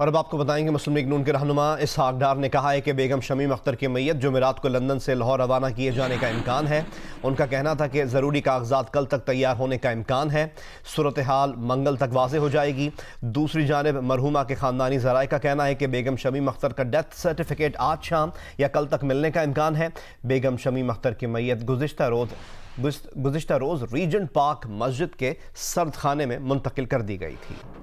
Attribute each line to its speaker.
Speaker 1: और अब आपको बताएंगे मुस्लिम लीग नून के रहनुमा इसहाक डार ने कहा है कि बेगम शमीम अख्तर की मैयत जुमेरात को लंदन से लाहौर रवाना किए जाने का इम्कान है उनका कहना था कि ज़रूरी कागजात कल तक तैयार होने का इम्कान है सूरत हाल मंगल तक वाज हो जाएगी दूसरी जानब मरहुमा के ख़ानदानी जराए का कहना है कि बेगम शमीम अख्तर का डेथ सर्टिफिकेट आज शाम या कल तक मिलने का इम्कान है बेगम शमीम अख्तर की मैयत गुज्त रोज़ गुज्त रोज़ रीजन पार्क मस्जिद के सर्द खाने में मुंतकिल कर दी गई थी